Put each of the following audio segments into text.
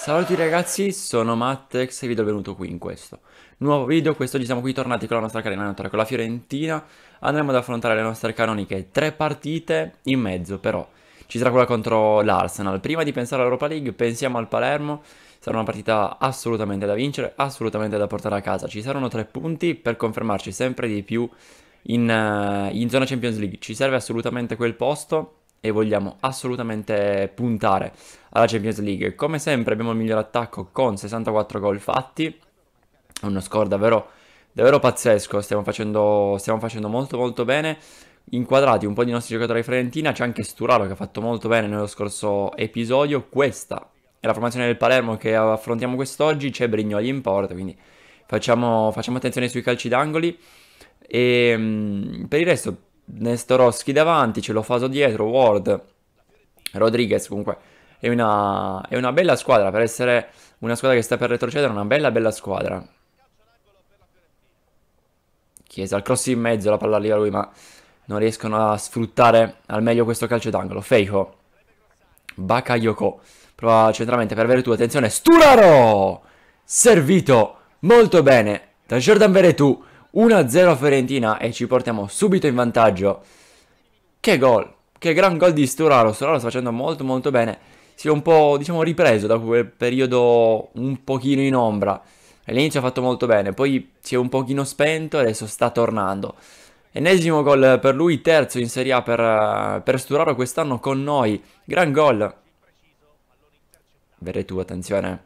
Saluti ragazzi, sono Mattex e vi do il benvenuto qui in questo nuovo video, quest'oggi siamo qui tornati con la nostra carena con la Fiorentina andremo ad affrontare le nostre canoniche tre partite in mezzo però ci sarà quella contro l'Arsenal prima di pensare all'Europa League pensiamo al Palermo sarà una partita assolutamente da vincere, assolutamente da portare a casa ci saranno tre punti per confermarci sempre di più in, eh, in zona Champions League ci serve assolutamente quel posto e vogliamo assolutamente puntare alla Champions League. Come sempre abbiamo il miglior attacco con 64 gol fatti, uno score davvero, davvero pazzesco, stiamo facendo, stiamo facendo molto molto bene inquadrati un po' di nostri giocatori di Fiorentina, c'è anche Sturaro che ha fatto molto bene nello scorso episodio, questa è la formazione del Palermo che affrontiamo quest'oggi, c'è Brignoli in porta, quindi facciamo, facciamo attenzione sui calci d'angoli e ehm, per il resto Nestorowski davanti, ce l'ho Faso dietro, Ward, Rodriguez comunque è una, è una, bella squadra per essere una squadra che sta per retrocedere, una bella bella squadra. Chiesa, il cross in mezzo, la palla arriva lui ma non riescono a sfruttare al meglio questo calcio d'angolo. Feijo, Bakayoko, prova centramente per Veretù, attenzione, Sturaro! Servito molto bene da Jordan Veretù 1-0 Fiorentina e ci portiamo subito in vantaggio. Che gol, che gran gol di Sturaro, Sturaro sta facendo molto molto bene, si è un po' diciamo ripreso da quel periodo un pochino in ombra. All'inizio ha fatto molto bene, poi si è un pochino spento e adesso sta tornando. Enesimo gol per lui, terzo in Serie A per, per Sturaro quest'anno con noi. Gran gol. Verretù, attenzione.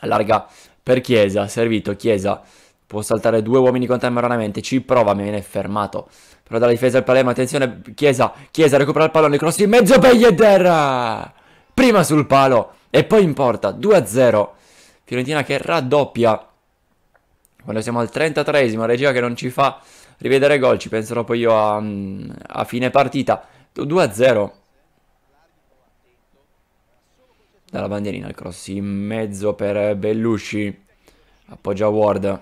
Allarga per Chiesa, servito Chiesa può saltare due uomini contemporaneamente, ci prova, mi viene fermato. Però dalla difesa del Palermo, attenzione, Chiesa, Chiesa recupera il pallone, cross in mezzo, Belleder! Prima sul palo e poi in porta, 2-0. Fiorentina che raddoppia. Quando siamo al 33esimo, regia che non ci fa rivedere gol, ci penserò poi io a, mm, a fine partita. 2-0. Dalla bandierina il cross in mezzo per Bellucci. Appoggia Ward.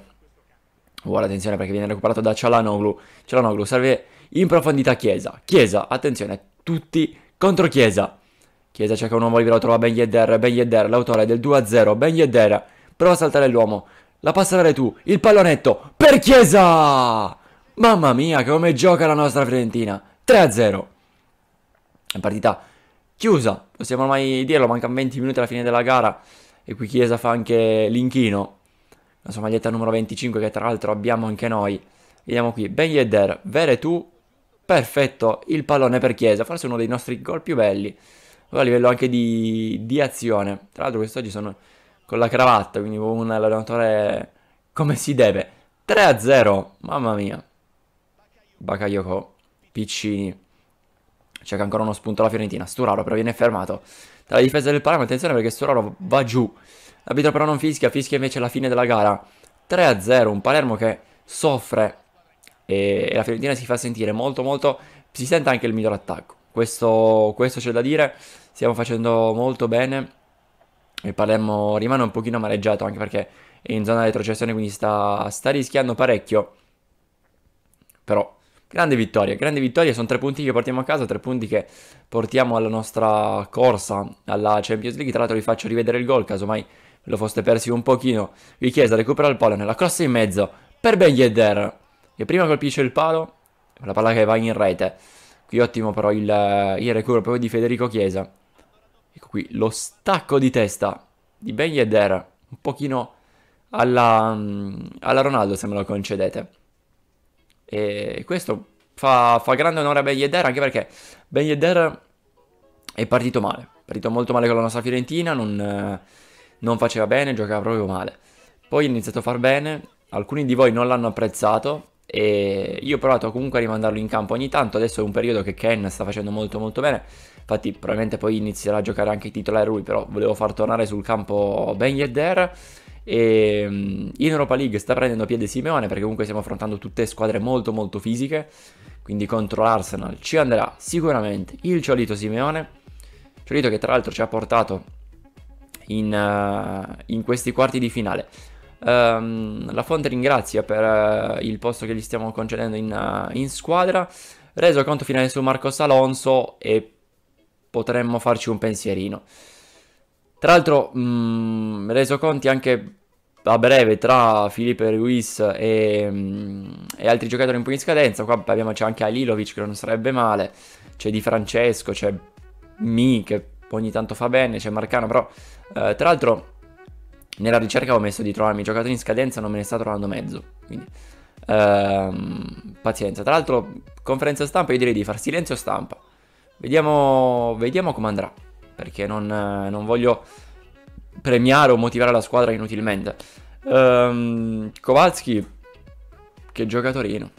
Ora attenzione perché viene recuperato da Cialanoglu. Cialanoglu serve in profondità Chiesa. Chiesa, attenzione, tutti contro Chiesa. Chiesa cerca un uomo libero, trova Ben Yedder, Ben Yedder, l'autore del 2-0, Ben Yedder, prova a saltare l'uomo, la passerare tu, il pallonetto, per Chiesa! Mamma mia, come gioca la nostra Fiorentina, 3-0. È partita chiusa, possiamo ormai dirlo, mancano 20 minuti alla fine della gara, e qui Chiesa fa anche l'inchino, la sua maglietta numero 25 che tra l'altro abbiamo anche noi. Vediamo qui, Ben Yedder, Vere tu, perfetto, il pallone per Chiesa, forse uno dei nostri gol più belli, a livello anche di, di azione. Tra l'altro quest'oggi sono con la cravatta, quindi un allenatore come si deve. 3-0, mamma mia. Bakayoko, Piccini. Cerca ancora uno spunto alla Fiorentina, Sturaro però viene fermato Tra la difesa del Parma, attenzione perché Sturaro va giù. L'arbitro però non fischia, fischia invece la fine della gara. 3-0, un Palermo che soffre e la Fiorentina si fa sentire molto molto, si sente anche il miglior attacco. Questo, questo c'è da dire, stiamo facendo molto bene. Il Palermo rimane un pochino amareggiato anche perché è in zona retrocessione, quindi sta, sta rischiando parecchio. Però, grande vittoria, grande vittoria, sono tre punti che portiamo a casa, tre punti che portiamo alla nostra corsa alla Champions League. Tra l'altro vi faccio rivedere il gol, casomai lo foste persi un pochino, vi chiese recupera il palo nella crossa in mezzo per Ben Yedder, che prima colpisce il palo, la palla che va in rete. Qui ottimo però il, il recupero proprio di Federico Chiesa. Ecco qui lo stacco di testa di Ben Yedder, un pochino alla, alla Ronaldo se me lo concedete. E questo fa, fa grande onore a Ben Yedder anche perché Ben Yedder è partito male, è partito molto male con la nostra Fiorentina, non non faceva bene, giocava proprio male. Poi ha iniziato a far bene, alcuni di voi non l'hanno apprezzato e io ho provato comunque a rimandarlo in campo ogni tanto, adesso è un periodo che Ken sta facendo molto molto bene, infatti probabilmente poi inizierà a giocare anche titolare lui, però volevo far tornare sul campo Ben Yedder e mm, in Europa League sta prendendo piede Simeone perché comunque stiamo affrontando tutte squadre molto molto fisiche, quindi contro l'Arsenal ci andrà sicuramente il Ciolito Simeone, Ciolito che tra l'altro ci ha portato in, eh, in questi quarti di finale. Um, la Fonte ringrazia per eh, il posto che gli stiamo concedendo in, eh, in squadra. Reso conto finale su Marcos Alonso e potremmo farci un pensierino. Tra l'altro, mh, mm, reso conti anche a breve tra Filipe Ruiz e, mh, mm, e, altri giocatori un po' in scadenza. Qua abbiamo, c'è anche Alilovic che non sarebbe male, c'è Di Francesco, c'è Mi che ogni tanto fa bene, c'è Marcano, però eh, tra l'altro, nella ricerca avevo messo di trovarmi giocatori in scadenza, non me ne sta trovando mezzo. Quindi, ehm, pazienza. Tra l'altro, conferenza stampa, io direi di far silenzio stampa. Vediamo, vediamo come andrà. Perché non, non voglio premiare o motivare la squadra inutilmente. Ehm, Kowalski, che giocatorino.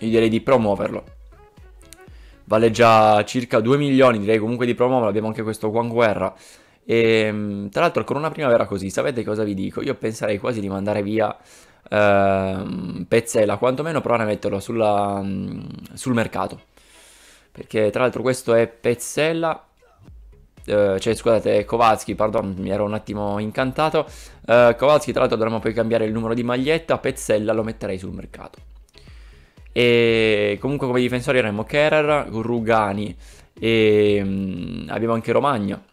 Io direi di promuoverlo. Vale già circa 2 milioni, direi comunque di promuoverlo. Abbiamo anche questo Juan Guerra e, ehm, tra l'altro con una primavera così, sapete cosa vi dico? Io penserei quasi di mandare via eh, Pezzella, quantomeno provare a metterlo sulla, sul mercato. Perché tra l'altro questo è Pezzella Uh, cioè scusate, Kowalski, pardon, mi ero un attimo incantato. Uh, Kowalski, tra l'altro, dovremmo poi cambiare il numero di maglietta. Pezzella lo metterei sul mercato. E comunque, come difensori, avremmo Kerer, Rugani e um, abbiamo anche Romagna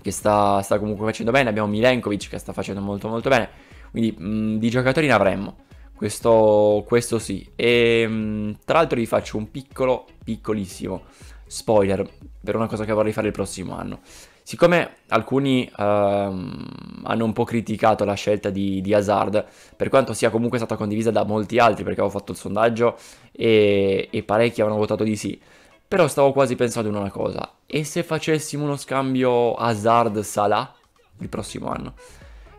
che sta, sta comunque facendo bene, abbiamo Milenkovic che sta facendo molto molto bene, quindi mh, mm, di giocatori ne avremmo, questo, questo sì. E mh, mm, tra l'altro vi faccio un piccolo, piccolissimo spoiler per una cosa che vorrei fare il prossimo anno. Siccome alcuni ehm, hanno un po' criticato la scelta di, di Hazard, per quanto sia comunque stata condivisa da molti altri, perché avevo fatto il sondaggio e, e parecchi avevano votato di sì, però stavo quasi pensando in una cosa. E se facessimo uno scambio Hazard-Salah il prossimo anno?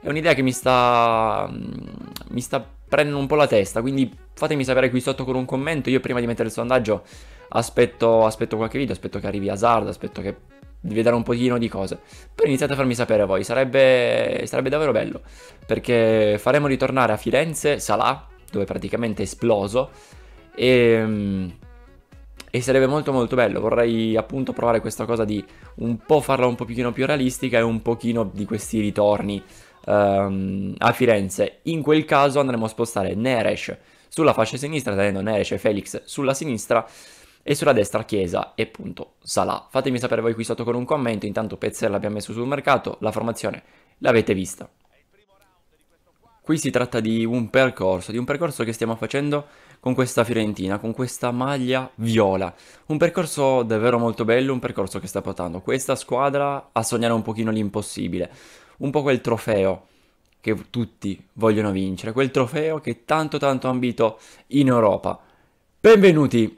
È un'idea che mi sta... Mm, mi sta prendendo un po' la testa, quindi fatemi sapere qui sotto con un commento. Io prima di mettere il sondaggio aspetto, aspetto qualche video, aspetto che arrivi Hazard, aspetto che di vedere un pochino di cose. Poi iniziate a farmi sapere voi, sarebbe, sarebbe davvero bello, perché faremo ritornare a Firenze Salah, dove praticamente è esploso, e mm, e sarebbe molto molto bello, vorrei appunto provare questa cosa di un po' farla un pochino più realistica e un pochino di questi ritorni um, a Firenze. In quel caso andremo a spostare Neres sulla fascia sinistra, tenendo Neres e Felix sulla sinistra e sulla destra Chiesa e appunto Salah. Fatemi sapere voi qui sotto con un commento, intanto Pezzer l'abbiamo messo sul mercato, la formazione l'avete vista. Qui si tratta di un percorso, di un percorso che stiamo facendo con questa Fiorentina, con questa maglia viola. Un percorso davvero molto bello, un percorso che sta portando questa squadra a sognare un pochino l'impossibile, un po' quel trofeo che tutti vogliono vincere, quel trofeo che è tanto tanto ambito in Europa. Benvenuti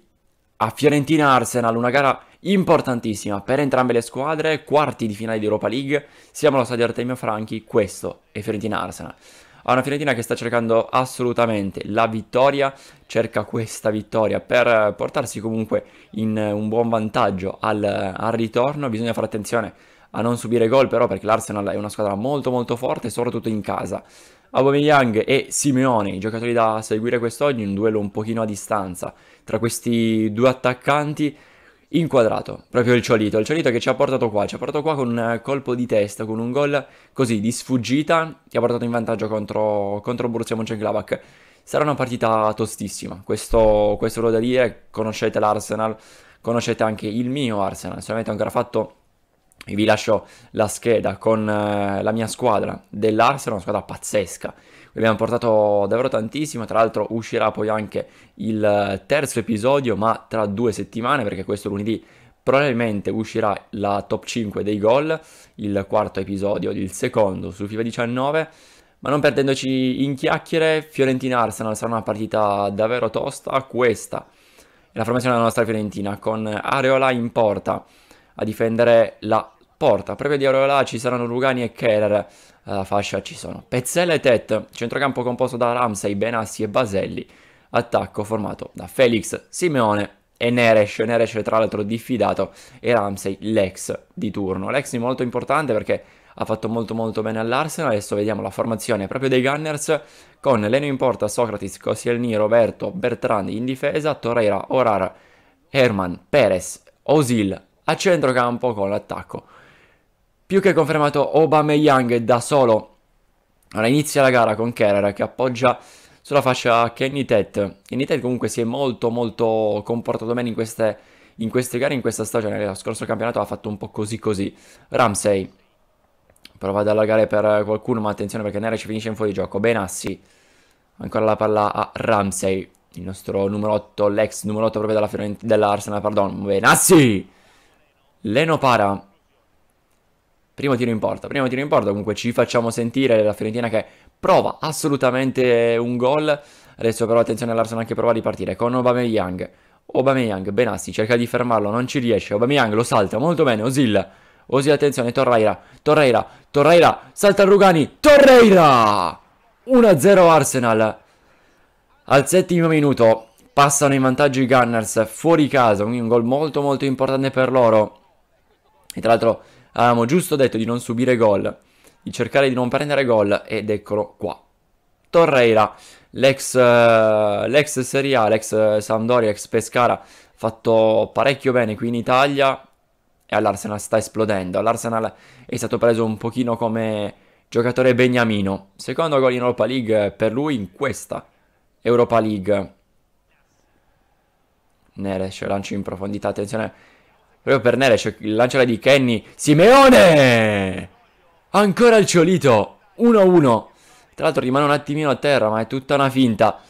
a Fiorentina Arsenal, una gara importantissima per entrambe le squadre, quarti di finale di Europa League, siamo allo stadio Artemio Franchi, questo è Fiorentina Arsenal a una Fiorentina che sta cercando assolutamente la vittoria, cerca questa vittoria per portarsi comunque in eh, un buon vantaggio al, eh, al ritorno, bisogna fare attenzione a non subire gol però perché l'Arsenal è una squadra molto molto forte soprattutto in casa. Aubameyang e Simeone, i giocatori da seguire quest'oggi, un duello un pochino a distanza tra questi due attaccanti inquadrato, proprio il Ciolito, il Ciolito che ci ha portato qua, ci ha portato qua con un eh, colpo di testa, con un gol così di sfuggita che ha portato in vantaggio contro, contro Borussia Mönchengladbach. Sarà una partita tostissima, questo, questo lo da dire, conoscete l'Arsenal, conoscete anche il mio Arsenal, se non avete ancora fatto vi lascio la scheda con eh, la mia squadra dell'Arsenal, una squadra pazzesca. abbiamo portato davvero tantissimo, tra l'altro uscirà poi anche il eh, terzo episodio, ma tra due settimane, perché questo lunedì probabilmente uscirà la top 5 dei gol, il quarto episodio, il secondo su FIFA 19. Ma non perdendoci in chiacchiere, Fiorentina-Arsenal sarà una partita davvero tosta. Questa è la formazione della nostra Fiorentina con Areola in porta a difendere la porta. Proprio di Aureola ci saranno Lugani e Keller. Alla fascia ci sono Pezzella e Tet, centrocampo composto da Ramsey, Benassi e Baselli, attacco formato da Felix, Simeone e Neresh. Neresh tra l'altro diffidato e Ramsey l'ex di turno. L'ex molto importante perché ha fatto molto molto bene all'Arsenal. Adesso vediamo la formazione proprio dei Gunners con Leno in porta, Socrates, Koscielny, Roberto, Bertrand in difesa, Torreira, Orar, Herman, Perez, Osil, a centrocampo con l'attacco. Più che confermato Aubameyang da solo allora inizia la gara con Kerr che appoggia sulla fascia Kenny Tet. Kenny Tet comunque si è molto molto comportato bene in queste, in queste gare, in questa stagione. Nello scorso campionato ha fatto un po' così così. Ramsey prova ad allargare per qualcuno ma attenzione perché Nere ci finisce in fuori gioco. Benassi ancora la palla a Ramsey. Il nostro numero 8, l'ex numero 8 proprio della, dell'Arsenal, pardon. Benassi! Leno para. Primo tiro in porta, primo tiro in porta, comunque ci facciamo sentire la Fiorentina che prova assolutamente un gol. Adesso però attenzione all'Arsenal che prova a ripartire con Aubameyang. Aubameyang, Benassi cerca di fermarlo, non ci riesce. Aubameyang lo salta molto bene, Osil. Osil attenzione, Torreira, Torreira, Torreira, salta Rugani, Torreira! 1-0 Arsenal. Al settimo minuto passano in vantaggio i Gunners fuori casa, un gol molto molto importante per loro. E tra l'altro avevamo giusto detto di non subire gol, di cercare di non prendere gol ed eccolo qua. Torreira, l'ex, eh, l'ex Serie A, l'ex Sampdoria, l'ex Pescara, fatto parecchio bene qui in Italia e all'Arsenal sta esplodendo. All'Arsenal è stato preso un pochino come giocatore beniamino. Secondo gol in Europa League per lui in questa Europa League. Neres lancio in profondità, attenzione Proprio per Neres, il lanciare di Kenny. Simeone! Ancora il Ciolito. 1-1. Tra l'altro rimane un attimino a terra, ma è tutta una finta.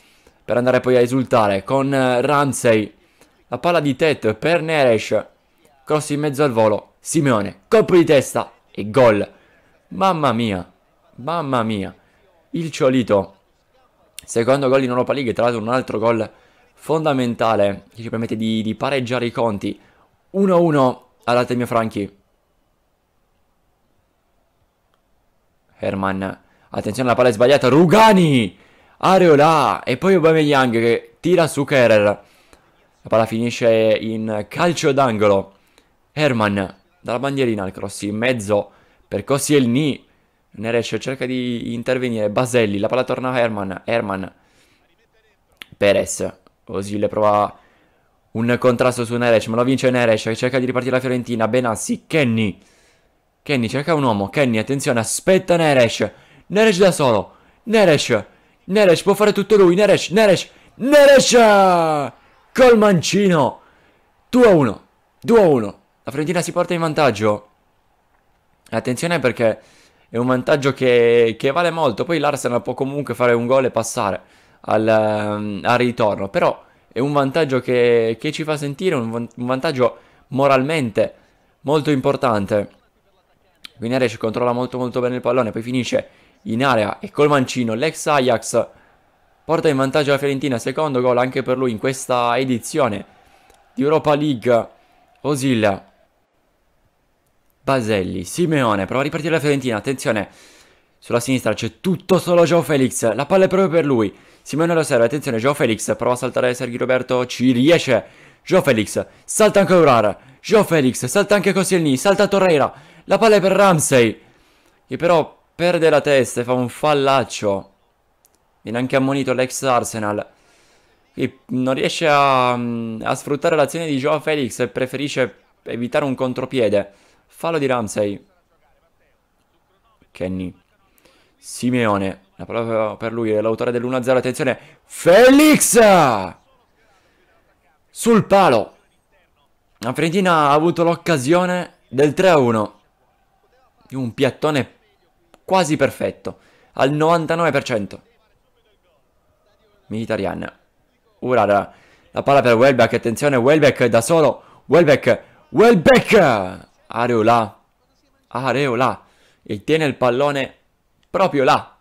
Per andare poi a esultare con eh, Ramsey. La palla di Tet per Neres. Cross in mezzo al volo. Simeone, colpo di testa e gol. Mamma mia, mamma mia. Il Ciolito. Secondo gol in Europa League, tra l'altro un altro gol fondamentale che ci permette di, di pareggiare i conti. 1-1 all'Artemio Franchi. Herman, attenzione alla palla è sbagliata, Rugani, Areola e poi Aubameyang che tira su Kerrer. La palla finisce in calcio d'angolo. Herman, dalla bandierina al cross in mezzo per Koscielny. Ne riesce, cerca di intervenire. Baselli, la palla torna a Herman. Herman, Perez, Osile prova un contrasto su Neres, ma lo vince Neres, che cerca di ripartire la Fiorentina, Benassi, Kenny, Kenny cerca un uomo, Kenny, attenzione, aspetta Neres, Neres da solo, Neres, Neres può fare tutto lui, Neres, Neres, Neres, col mancino, 2 a 1, 2 a 1, la Fiorentina si porta in vantaggio, attenzione perché è un vantaggio che, che vale molto, poi l'Arsenal può comunque fare un gol e passare al, ehm, al ritorno, però è un vantaggio che, che ci fa sentire, un, vantaggio moralmente molto importante. Quindi controlla molto molto bene il pallone, poi finisce in area e col mancino l'ex Ajax porta in vantaggio la Fiorentina, secondo gol anche per lui in questa edizione di Europa League. Osilla, Baselli, Simeone, prova a ripartire la Fiorentina, attenzione. Sulla sinistra c'è tutto solo Joe Felix, la palla è proprio per lui. Simone lo serve, attenzione Joe Felix, prova a saltare Sergio Roberto, ci riesce. Joe Felix, salta anche Urara. Joe Felix, salta anche Koscielny, salta Torreira. La palla è per Ramsey, che però perde la testa e fa un fallaccio. Viene anche ammonito l'ex Arsenal. Che non riesce a, mm, a sfruttare l'azione di Joe Felix e preferisce evitare un contropiede. Fallo di Ramsey. Kenny. Simeone. La parola per lui è l'autore dell'1-0. Attenzione. Felix! Sul palo. La Fiorentina ha avuto l'occasione del 3-1. un piattone quasi perfetto. Al 99%. Militarian. Urara. La palla per Welbeck. Attenzione. Welbeck da solo. Welbeck. Welbeck! Areola. Areola. E tiene il pallone proprio là,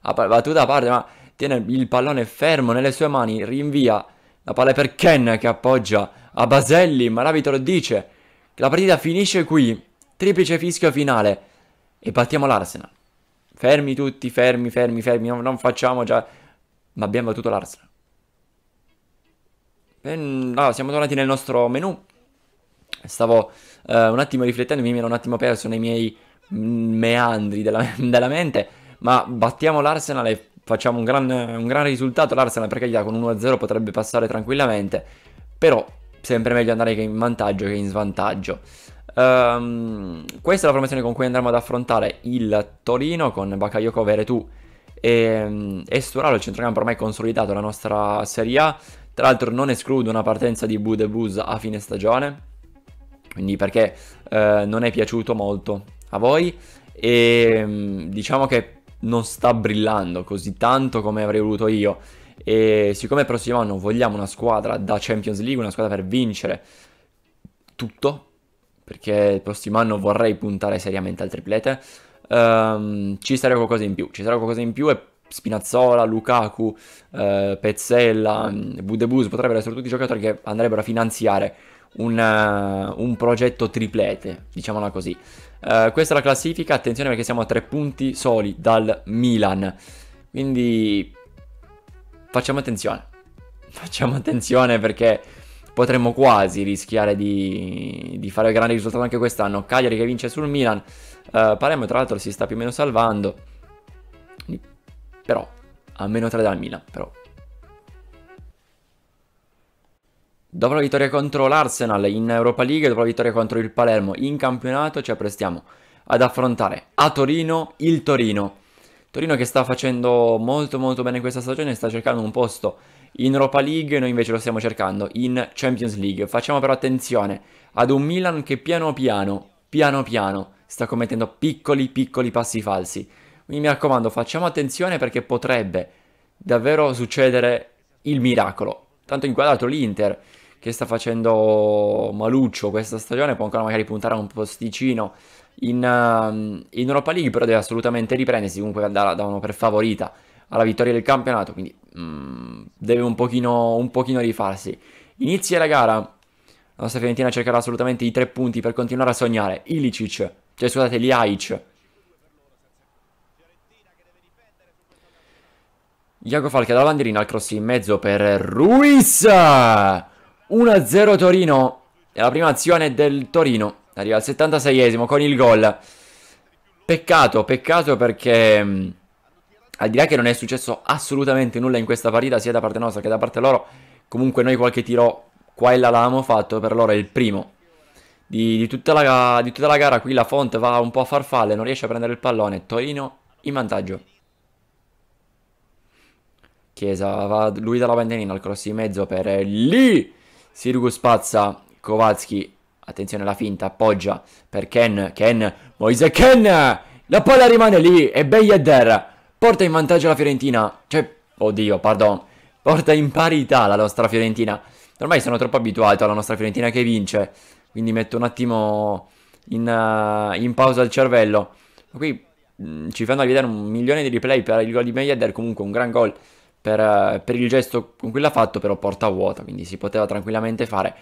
battuta a parte, ma tiene il pallone fermo nelle sue mani, rinvia la palla per Ken che appoggia a Baselli, ma l'arbitro dice che la partita finisce qui, triplice fischio finale e battiamo l'Arsenal. Fermi tutti, fermi, fermi, fermi, non, non facciamo già... Ma abbiamo battuto l'Arsenal. Ben, no, siamo tornati nel nostro menu. Stavo eh, un attimo riflettendo, mi ero un attimo perso nei miei meandri della, della mente, ma battiamo l'Arsenal e facciamo un gran, un gran risultato. L'Arsenal perché già con 1-0 potrebbe passare tranquillamente, però sempre meglio andare che in vantaggio che in svantaggio. Um, questa è la formazione con cui andremo ad affrontare il Torino con Bakayoko Veretù e, e Sturaro, il centrocampo ormai consolidato la nostra Serie A. Tra l'altro non escludo una partenza di Budebus a fine stagione, quindi perché eh, non è piaciuto molto a voi e ehm, diciamo che non sta brillando così tanto come avrei voluto io e siccome il prossimo anno vogliamo una squadra da Champions League, una squadra per vincere tutto, perché il prossimo anno vorrei puntare seriamente al triplete, um, ci sarà qualcosa in più, ci sarà qualcosa in più e Spinazzola, Lukaku, eh, Pezzella, mm, Budebus potrebbero essere tutti giocatori che andrebbero a finanziare una, eh, un progetto triplete, diciamola così. Eh, questa è la classifica, attenzione perché siamo a tre punti soli dal Milan. Quindi facciamo attenzione. Facciamo attenzione perché potremmo quasi rischiare di, di fare grande risultato anche quest'anno. Cagliari che vince sul Milan. Uh, Palermo tra l'altro si sta più o meno salvando. Però a meno 3 dal Milan, però Dopo la vittoria contro l'Arsenal in Europa League dopo la vittoria contro il Palermo in campionato ci apprestiamo ad affrontare a Torino il Torino. Torino che sta facendo molto molto bene questa stagione, sta cercando un posto in Europa League, noi invece lo stiamo cercando in Champions League. Facciamo però attenzione ad un Milan che piano piano, piano piano, sta commettendo piccoli piccoli passi falsi. Quindi mi raccomando, facciamo attenzione perché potrebbe davvero succedere il miracolo tanto inquadrato l'Inter che sta facendo maluccio questa stagione, può ancora magari puntare a un posticino in, eh, in, Europa League, però deve assolutamente riprendersi, comunque andare davano per favorita alla vittoria del campionato, quindi mm, deve un pochino, un pochino rifarsi. Inizia la gara, la nostra Fiorentina cercherà assolutamente i tre punti per continuare a sognare. Ilicic, cioè scusate, Liaic, Iago Falca dalla bandierina al cross in mezzo per Ruiz 1-0 Torino è la prima azione del Torino arriva al 76esimo con il gol peccato, peccato perché mm, al di là che non è successo assolutamente nulla in questa partita sia da parte nostra che da parte loro comunque noi qualche tiro qua e là l'avevamo fatto per loro è il primo di, di, tutta la, di tutta la gara qui la Font va un po' a farfalle non riesce a prendere il pallone Torino in vantaggio Chiesa va lui dalla bandierina al cross di mezzo per lì. Sirigu spazza Kowalski. Attenzione alla finta, appoggia per Ken. Ken, Moise Ken. La palla rimane lì e Beyeder porta in vantaggio la Fiorentina. Cioè, oddio, pardon. Porta in parità la nostra Fiorentina. Ormai sono troppo abituato alla nostra Fiorentina che vince. Quindi metto un attimo in, uh, in pausa il cervello. Qui mh, mm, ci fanno vedere un milione di replay per il gol di Beyeder. Comunque un gran gol per, eh, per il gesto con cui l'ha fatto, però porta vuota, quindi si poteva tranquillamente fare.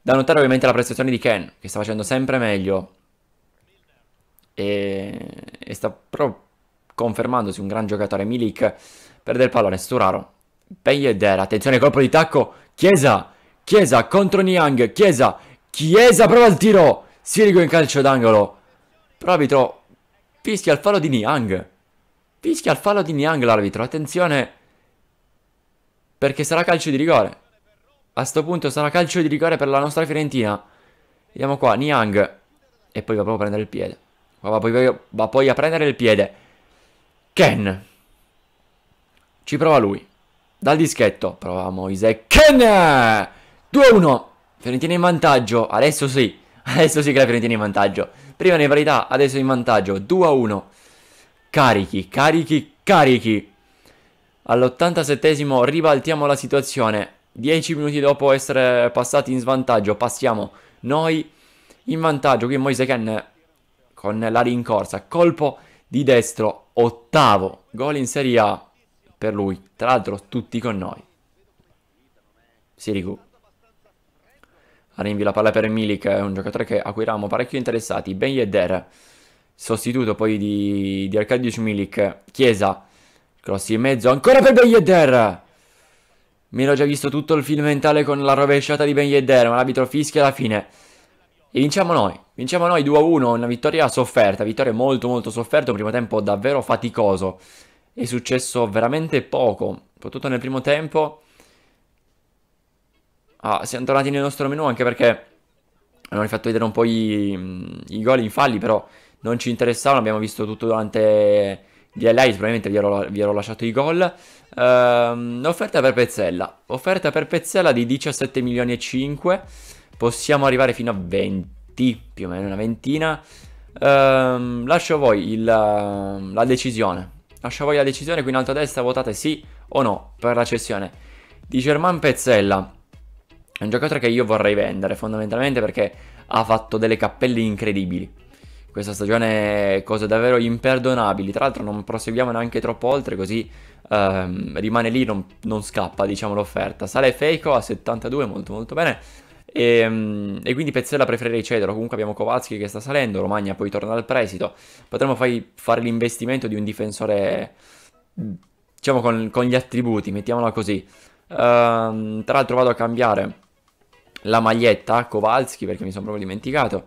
Da notare ovviamente la prestazione di Ken, che sta facendo sempre meglio e, e sta proprio confermandosi un gran giocatore. Milik perde il pallone, Sturaro, Peyeder, attenzione colpo di tacco, Chiesa, Chiesa contro Niang, Chiesa, Chiesa prova il tiro, Sirigo in calcio d'angolo, però arbitro fischia il fallo di Niang, fischia il fallo di Niang l'arbitro, attenzione perché sarà calcio di rigore. A sto punto sarà calcio di rigore per la nostra Fiorentina. Vediamo qua, Niang. E poi va proprio a prendere il piede. Va poi, va poi a prendere il piede. Ken. Ci prova lui. Dal dischetto. Prova Moise. Ken! 2-1. Fiorentina in vantaggio. Adesso sì. Adesso sì che la Fiorentina è in vantaggio. Prima in parità, adesso in vantaggio. 2-1. Carichi, carichi, carichi. All'87 ribaltiamo la situazione. 10 minuti dopo essere passati in svantaggio, passiamo noi in vantaggio. Qui Moise Ken con la rincorsa, colpo di destro, ottavo gol in Serie A per lui. Tra l'altro, tutti con noi. Sirigu. Rinvi la palla per Milik, è un giocatore che, a cui eravamo parecchio interessati. Ben Yedder, sostituto poi di, di Arkadiusz Milik. Chiesa Cross in mezzo, ancora per Ben Yedder! Mi ero già visto tutto il film mentale con la rovesciata di Ben Yedder, ma l'arbitro fischia alla fine. E vinciamo noi, vinciamo noi 2-1, una vittoria sofferta, vittoria molto molto sofferta, un primo tempo davvero faticoso. È successo veramente poco, soprattutto nel primo tempo. Ah, siamo tornati nel nostro menu anche perché hanno rifatto vedere un po' i, i gol, i falli, però non ci interessavano, abbiamo visto tutto durante di Elias probabilmente vi ero, vi ero lasciato i gol. Um, offerta per Pezzella, offerta per Pezzella di 17 milioni e 5, possiamo arrivare fino a 20, più o meno una ventina. Um, lascio a voi il, ehm, la decisione, lascio a voi la decisione qui in alto a destra, votate sì o no per la cessione di Germán Pezzella. È un giocatore che io vorrei vendere fondamentalmente perché ha fatto delle cappelle incredibili questa stagione cose davvero imperdonabili. Tra l'altro non proseguiamo neanche troppo oltre, così ehm, rimane lì, non, non scappa diciamo, l'offerta. Sale Feico a 72, molto molto bene. E, ehm, e, quindi Pezzella preferirei cederlo. Comunque abbiamo Kowalski che sta salendo, Romagna poi torna al presito. Potremmo fai, fare l'investimento di un difensore, diciamo, con, con gli attributi, mettiamola così. Um, tra l'altro vado a cambiare la maglietta Kowalski perché mi sono proprio dimenticato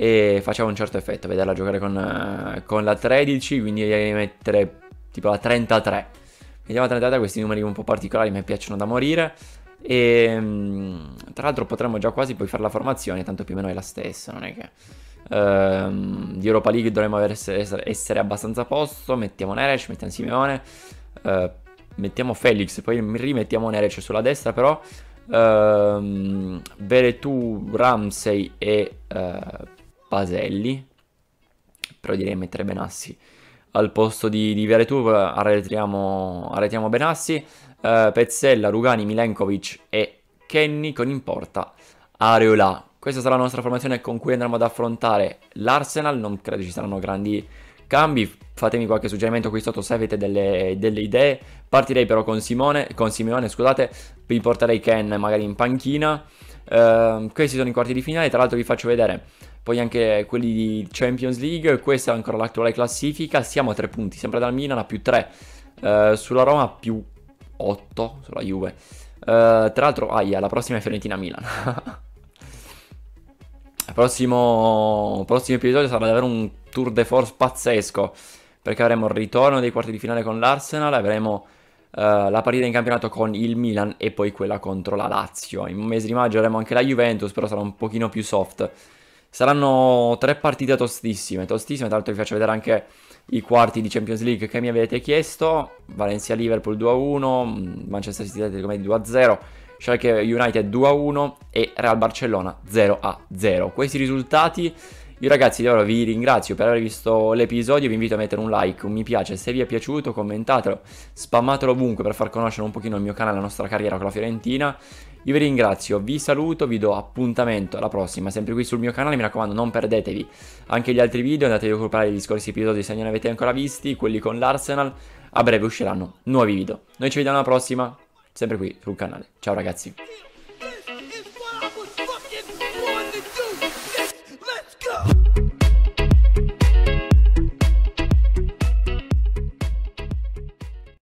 e faceva un certo effetto vederla giocare con, eh, con la 13, quindi devi mettere tipo la 33. Vediamo la 33, questi numeri un po' particolari mi piacciono da morire. E ehm, tra l'altro potremmo già quasi poi fare la formazione, tanto più o meno è la stessa, non è che... Ehm, di Europa League dovremmo essere, essere, abbastanza a posto, mettiamo Neres, mettiamo Simeone, eh, mettiamo Felix, poi rimettiamo Neres sulla destra però, ehm, Veretù, Ramsey e eh, Paselli, però direi mettere Benassi al posto di, di Veretù, eh, arretriamo, arretriamo Benassi, eh, Pezzella, Rugani, Milenkovic e Kenny con in porta Areola. Questa sarà la nostra formazione con cui andremo ad affrontare l'Arsenal, non credo ci saranno grandi cambi, fatemi qualche suggerimento qui sotto se avete delle, delle idee, partirei però con Simone, con Simeone, scusate, vi porterei Ken magari in panchina, eh, questi sono i quarti di finale, tra l'altro vi faccio vedere poi anche quelli di Champions League, questa è ancora l'attuale classifica, siamo a tre punti, sempre dal Milan a più 3, eh, sulla Roma più 8, sulla Juve. Eh, tra l'altro, aia, la prossima è Fiorentina-Milan. prossimo, prossimo episodio sarà davvero un tour de force pazzesco, perché avremo il ritorno dei quarti di finale con l'Arsenal, avremo... Uh, la partita in campionato con il Milan e poi quella contro la Lazio. In mese di maggio avremo anche la Juventus, però sarà un pochino più soft Saranno tre partite tostissime, tostissime, tra l'altro vi faccio vedere anche i quarti di Champions League che mi avete chiesto, Valencia-Liverpool 2-1, mm, Manchester City-Atletico 2-0, Schalke United 2-1 e Real Barcellona 0-0. Questi risultati io ragazzi di vi ringrazio per aver visto l'episodio, vi invito a mettere un like, un mi piace, se vi è piaciuto commentatelo, spammatelo ovunque per far conoscere un pochino il mio canale, la nostra carriera con la Fiorentina io vi ringrazio, vi saluto, vi do appuntamento alla prossima, sempre qui sul mio canale, mi raccomando non perdetevi anche gli altri video, andatevi a recuperare gli scorsi episodi se non li avete ancora visti, quelli con l'Arsenal, a breve usciranno nuovi video. Noi ci vediamo alla prossima, sempre qui sul canale. Ciao ragazzi.